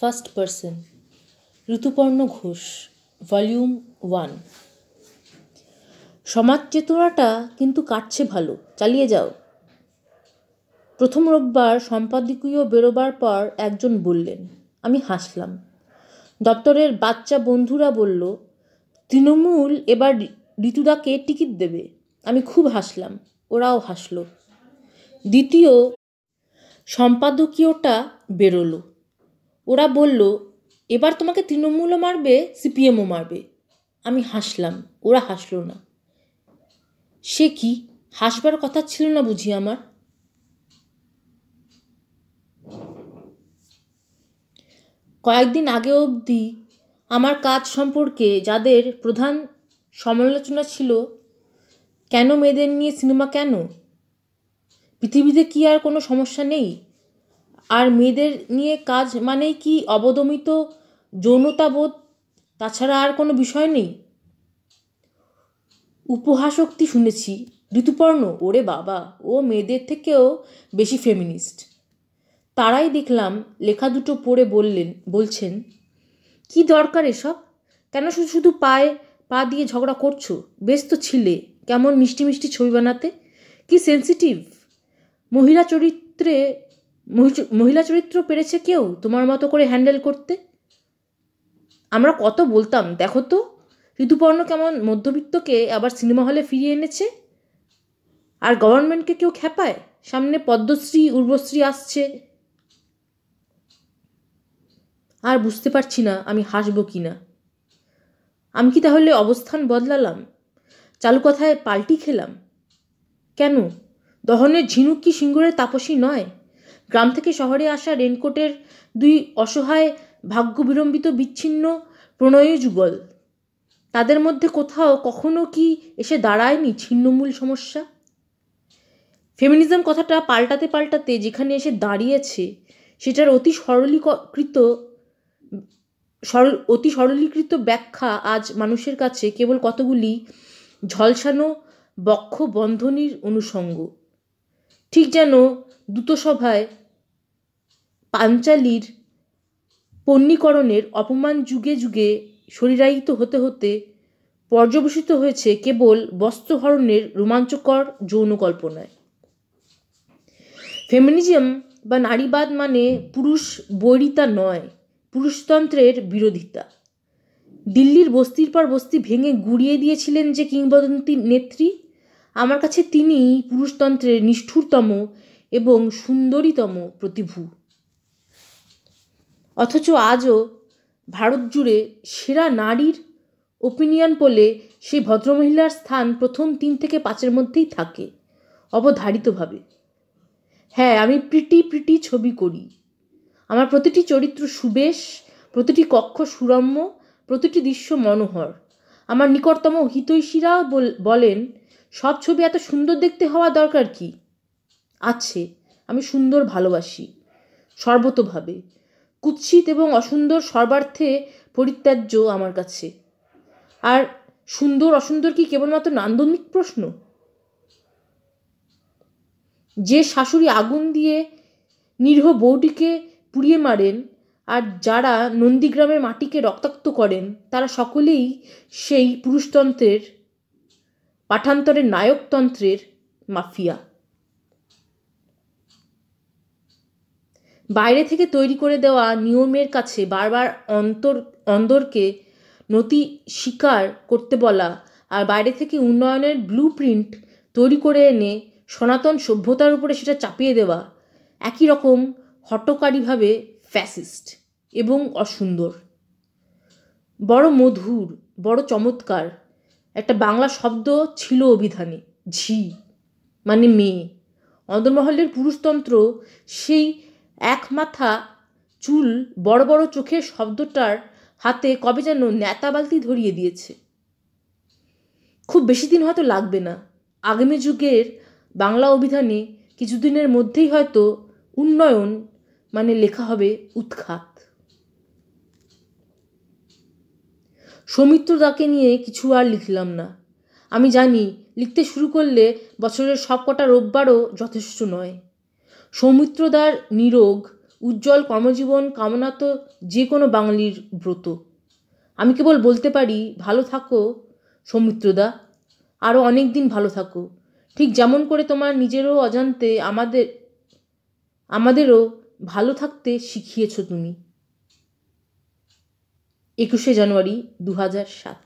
first person Rituparno Ghosh volume one সমাজ চেতনাটা কিন্তু কাটছে ভালো চালিয়ে যাও প্রথম রোববার সম্পাদকীয় বেরোবার পর একজন বললেন আমি হাসলাম দপ্তরের বাচ্চা বন্ধুরা বলল তৃণমূল এবার ঋতুদাকে টিকিট দেবে আমি খুব হাসলাম ওরাও হাসল দ্বিতীয় সম্পাদকীয়টা বেরোলো ওরা বলল এবার তোমাকে তৃণমূলও মারবে সিপিএমও মারবে আমি হাসলাম ওরা হাসলো না সে কি হাসবার কথা ছিল না বুঝি আমার কয়েকদিন আগে অবধি আমার কাজ সম্পর্কে যাদের প্রধান সমালোচনা ছিল কেন মেয়েদের নিয়ে সিনেমা কেন পৃথিবীতে কি আর কোনো সমস্যা নেই আর মেয়েদের নিয়ে কাজ মানেই কি অবদমিত যৌনতাবোধ তাছাড়া আর কোনো বিষয় নেই উপহাসক্তি শুনেছি ঋতুপর্ণ ওরে বাবা ও মেয়েদের থেকেও বেশি ফেমিনিস্ট তারাই দেখলাম লেখা দুটো পড়ে বললেন বলছেন কি দরকার এসব কেন শুধু শুধু পায়ে পা দিয়ে ঝগড়া করছো বেশ তো ছিলে কেমন মিষ্টি মিষ্টি ছবি বানাতে কি সেন্সিটিভ মহিলা চরিত্রে মহিলা চরিত্র পেরেছে কেউ তোমার মতো করে হ্যান্ডেল করতে আমরা কত বলতাম দেখো তো ঋতুপর্ণ কেমন মধ্যবিত্তকে আবার সিনেমা হলে ফিরিয়ে এনেছে আর গভর্নমেন্টকে কেউ খেপায় সামনে পদ্মশ্রী উর্বশ্রী আসছে আর বুঝতে পারছি না আমি হাসব কি না আমি কি তাহলে অবস্থান বদলালাম চালু কথায় পাল্টি খেলাম কেন দহনের ঝিনুক কি সিঙ্গুরের তাপসী নয় গ্রাম থেকে শহরে আসা রেনকোটের দুই অসহায় ভাগ্য বিলম্বিত বিচ্ছিন্ন প্রণয় যুগল তাদের মধ্যে কোথাও কখনো কি এসে দাঁড়ায়নি ছিন্নমূল সমস্যা ফেমিনিজম কথাটা পাল্টাতে পাল্টাতে যেখানে এসে দাঁড়িয়েছে সেটার অতি সরলীকৃত সরল অতি সরলীকৃত ব্যাখ্যা আজ মানুষের কাছে কেবল কতগুলি ঝলসানো বক্ষ বন্ধনীর অনুষঙ্গ ঠিক যেন সভায় পাঞ্চালীর পন্নীকরণের অপমান যুগে যুগে শরীরায়িত হতে হতে পর্যবসিত হয়েছে কেবল বস্ত্রহরণের রোমাঞ্চকর যৌন কল্পনায় ফেমিনিজম বা নারীবাদ মানে পুরুষ বৈরিতা নয় পুরুষতন্ত্রের বিরোধিতা দিল্লির বস্তির পর বস্তি ভেঙে গুড়িয়ে দিয়েছিলেন যে কিংবদন্তি নেত্রী আমার কাছে তিনি পুরুষতন্ত্রের নিষ্ঠুরতম এবং সুন্দরীতম প্রতিভূ অথচ আজও ভারত জুড়ে সেরা নারীর ওপিনিয়ন পোলে সেই ভদ্রমহিলার স্থান প্রথম তিন থেকে পাঁচের মধ্যেই থাকে অবধারিতভাবে হ্যাঁ আমি প্রিটি প্রিটি ছবি করি আমার প্রতিটি চরিত্র সুবেশ প্রতিটি কক্ষ সুরম্য প্রতিটি দৃশ্য মনোহর আমার নিকটতম হিতৈষীরা বলেন সব ছবি এত সুন্দর দেখতে হওয়া দরকার কি আছে আমি সুন্দর ভালোবাসি সর্বতোভাবে কুৎসিত এবং অসুন্দর সর্বার্থে পরিত্যাজ্য আমার কাছে আর সুন্দর অসুন্দর কি কেবলমাত্র নান্দনিক প্রশ্ন যে শাশুড়ি আগুন দিয়ে নিরীহ বউটিকে পুড়িয়ে মারেন আর যারা নন্দীগ্রামের মাটিকে রক্তাক্ত করেন তারা সকলেই সেই পুরুষতন্ত্রের পাঠান্তরের নায়কতন্ত্রের মাফিয়া বাইরে থেকে তৈরি করে দেওয়া নিয়মের কাছে বারবার অন্তর অন্দরকে নতি স্বীকার করতে বলা আর বাইরে থেকে উন্নয়নের ব্লু প্রিন্ট তৈরি করে এনে সনাতন সভ্যতার উপরে সেটা চাপিয়ে দেওয়া একই রকম হটকারীভাবে ফ্যাসিস্ট এবং অসুন্দর বড় মধুর বড় চমৎকার একটা বাংলা শব্দ ছিল অভিধানে ঝি মানে মেয়ে অন্দরমহলের পুরুষতন্ত্র সেই এক মাথা চুল বড় বড় চোখের শব্দটার হাতে কবে যেন ন্যাতা বালতি ধরিয়ে দিয়েছে খুব বেশি দিন হয়তো লাগবে না আগামী যুগের বাংলা অভিধানে কিছুদিনের মধ্যেই হয়তো উন্নয়ন মানে লেখা হবে উৎখাত সৌমিত্র দাকে নিয়ে কিছু আর লিখলাম না আমি জানি লিখতে শুরু করলে বছরের সব কটা রোববারও যথেষ্ট নয় সৌমিত্রদার নিরোগ উজ্জ্বল কর্মজীবন কামনা তো যে কোনো বাঙালির ব্রত আমি কেবল বলতে পারি ভালো থাকো সৌমিত্রদা আরও অনেক দিন ভালো থাকো ঠিক যেমন করে তোমার নিজেরও অজান্তে আমাদের আমাদেরও ভালো থাকতে শিখিয়েছ তুমি একুশে জানুয়ারি দু হাজার সাত